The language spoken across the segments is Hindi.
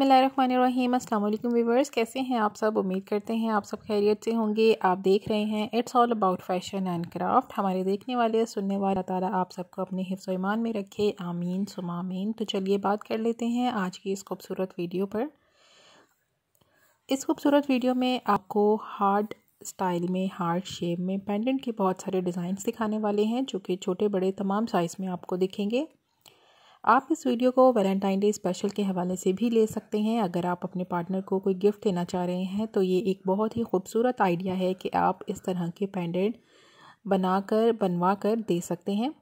बसमीम अल्लाम व्यूवर्स कैसे हैं आप सब उम्मीद करते हैं आप सब खैरियत से होंगे आप देख रहे हैं it's all about fashion and craft हमारे देखने वाले सुनने वाले तारा आप सबको अपने हिफ्स ईमान में रखे आमीन सुमामीन तो चलिए बात कर लेते हैं आज की इस खूबसूरत वीडियो पर इस खूबसूरत वीडियो में आपको हार्ड स्टाइल में हार्ड शेप में पेंडेंट के बहुत सारे डिज़ाइंस दिखाने वाले हैं जो कि छोटे बड़े तमाम साइज़ में आपको दिखेंगे आप इस वीडियो को वैलेंटाइन डे स्पेशल के हवाले से भी ले सकते हैं अगर आप अपने पार्टनर को कोई गिफ्ट देना चाह रहे हैं तो ये एक बहुत ही खूबसूरत आइडिया है कि आप इस तरह के पेंडेंट बनाकर बनवा कर दे सकते हैं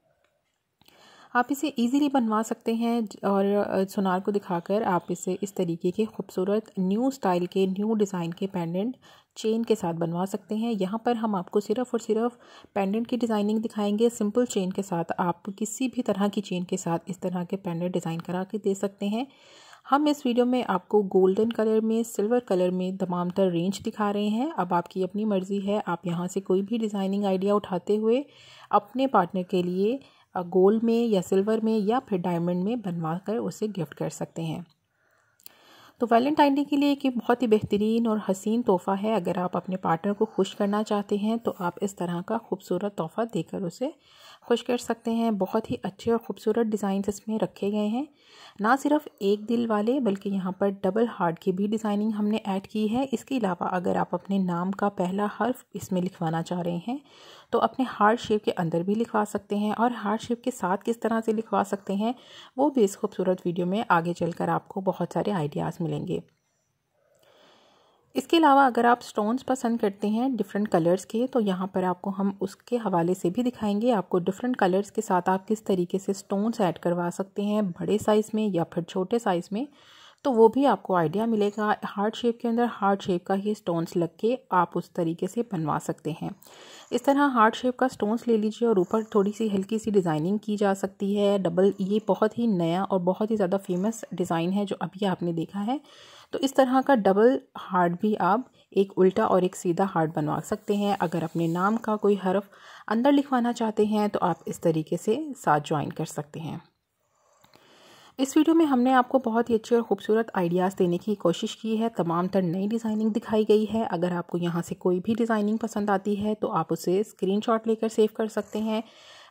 आप इसे इजीली बनवा सकते हैं और सुनार को दिखाकर आप इसे इस तरीके के खूबसूरत न्यू स्टाइल के न्यू डिज़ाइन के पेंडेंट चेन के साथ बनवा सकते हैं यहाँ पर हम आपको सिर्फ और सिर्फ पेंडेंट की डिज़ाइनिंग दिखाएंगे सिंपल चेन के साथ आप किसी भी तरह की चेन के साथ इस तरह के पेंडेंट डिज़ाइन करा के दे सकते हैं हम इस वीडियो में आपको गोल्डन कलर में सिल्वर कलर में तमाम तर रेंज दिखा रहे हैं अब आपकी अपनी मर्ज़ी है आप यहाँ से कोई भी डिज़ाइनिंग आइडिया उठाते हुए अपने पार्टनर के लिए गोल्ड में या सिल्वर में या फिर डायमंड में बनवा कर उसे गिफ्ट कर सकते हैं तो वैलेंटाइन डे के लिए एक बहुत ही बेहतरीन और हसीन तोहफ़ा है अगर आप अपने पार्टनर को खुश करना चाहते हैं तो आप इस तरह का खूबसूरत तोहफ़ा देकर उसे खुश कर सकते हैं बहुत ही अच्छे और ख़ूबसूरत डिज़ाइन इसमें रखे गए हैं ना सिर्फ एक दिल वाले बल्कि यहाँ पर डबल हार्ट की भी डिज़ाइनिंग हमने ऐड की है इसके अलावा अगर आप अपने नाम का पहला हर्फ इसमें लिखवाना चाह रहे हैं तो अपने हार्ट शेप के अंदर भी लिखवा सकते हैं और हार्ट शेप के साथ किस तरह से लिखवा सकते हैं वो भी इस खूबसूरत वीडियो में आगे चलकर आपको बहुत सारे आइडियाज़ मिलेंगे इसके अलावा अगर आप स्टोन्स पसंद करते हैं डिफरेंट कलर्स के तो यहाँ पर आपको हम उसके हवाले से भी दिखाएंगे आपको डिफरेंट कलर्स के साथ आप किस तरीके से स्टोन्स ऐड करवा सकते हैं बड़े साइज़ में या फिर छोटे साइज़ में तो वो भी आपको आइडिया मिलेगा हार्ट शेप के अंदर हार्ट शेप का ही स्टोन्स लग के आप उस तरीके से बनवा सकते हैं इस तरह हार्ट शेप का स्टोन्स ले लीजिए और ऊपर थोड़ी सी हल्की सी डिज़ाइनिंग की जा सकती है डबल ये बहुत ही नया और बहुत ही ज़्यादा फेमस डिज़ाइन है जो अभी आपने देखा है तो इस तरह का डबल हार्ट भी आप एक उल्टा और एक सीधा हार्ट बनवा सकते हैं अगर अपने नाम का कोई हर्फ अंदर लिखवाना चाहते हैं तो आप इस तरीके से साथ ज्वाइन कर सकते हैं इस वीडियो में हमने आपको बहुत ही अच्छे और खूबसूरत आइडियाज़ देने की कोशिश की है तमाम तर नई डिज़ाइनिंग दिखाई गई है अगर आपको यहाँ से कोई भी डिज़ाइनिंग पसंद आती है तो आप उसे स्क्रीन लेकर सेव कर सकते हैं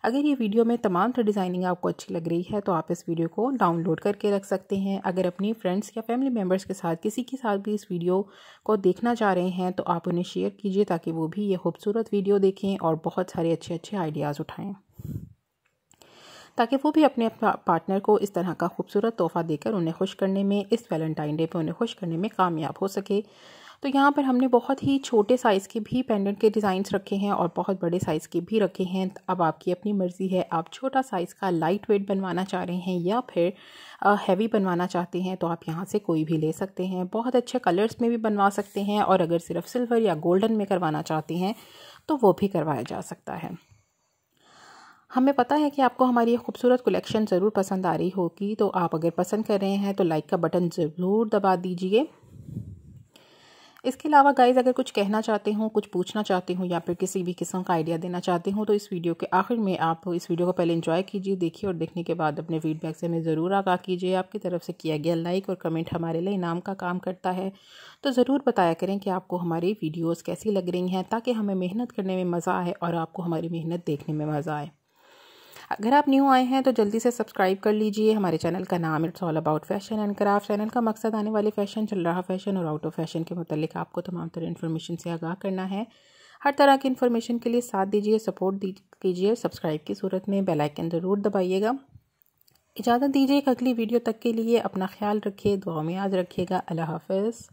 अगर ये वीडियो में तमाम तर डिज़ाइनिंग आपको अच्छी लग रही है तो आप इस वीडियो को डाउनलोड करके रख सकते हैं अगर अपनी फ्रेंड्स या फैमिली मेम्बर्स के साथ किसी के साथ भी इस वीडियो को देखना चाह रहे हैं तो आप उन्हें शेयर कीजिए ताकि वो भी ये खूबसूरत वीडियो देखें और बहुत सारे अच्छे अच्छे आइडियाज़ उठाएँ ताकि वो भी अपने पार्टनर को इस तरह का खूबसूरत तोहफ़ा देकर उन्हें खुश करने में इस वैलेंटाइन डे पर उन्हें खुश करने में कामयाब हो सके तो यहाँ पर हमने बहुत ही छोटे साइज़ के भी पेंडेंट के डिज़ाइंस रखे हैं और बहुत बड़े साइज़ के भी रखे हैं अब आपकी अपनी मर्ज़ी है आप छोटा साइज़ का लाइट वेट बनवाना चाह रहे हैं या फिर हैवी बनवाना चाहते हैं तो आप यहाँ से कोई भी ले सकते हैं बहुत अच्छे कलर्स में भी बनवा सकते हैं और अगर सिर्फ सिल्वर या गोल्डन में करवाना चाहते हैं तो वो भी करवाया जा सकता है हमें पता है कि आपको हमारी ये खूबसूरत कलेक्शन ज़रूर पसंद आ रही होगी तो आप अगर पसंद कर रहे हैं तो लाइक का बटन ज़रूर दबा दीजिए इसके अलावा गाइज अगर कुछ कहना चाहते हो कुछ पूछना चाहते हो या फिर किसी भी किस्म का आइडिया देना चाहते हो तो इस वीडियो के आखिर में आप इस वीडियो को पहले इंजॉय कीजिए देखिए और देखने के बाद अपने फीडबैक से हमें ज़रूर आगाह कीजिए आपकी तरफ से किया गया लाइक और कमेंट हमारे लिए इनाम का काम करता है तो ज़रूर बताया करें कि आपको हमारी वीडियोज़ कैसी लग रही हैं ताकि हमें मेहनत करने में मज़ा आए और आपको हमारी मेहनत देखने में मज़ा आए अगर आप न्यू आए हैं तो जल्दी से सब्सक्राइब कर लीजिए हमारे चैनल का नाम it's all about fashion and craft channel का मकसद आने वाले फ़ैशन चल रहा फ़ैशन और आउट ऑफ फैशन के मतलब आपको तमाम तरह इन्फॉर्मेशन से आगाह करना है हर तरह की इन्फॉर्मेशन के लिए साथ दीजिए सपोर्ट कीजिए सब्सक्राइब की सूरत में बेलाइकन ज़रूर दबाइएगा इजाज़त दीजिए एक अगली वीडियो तक के लिए अपना ख्याल रखिए दुआ में याद रखिएगा अल्लाह हाफिज़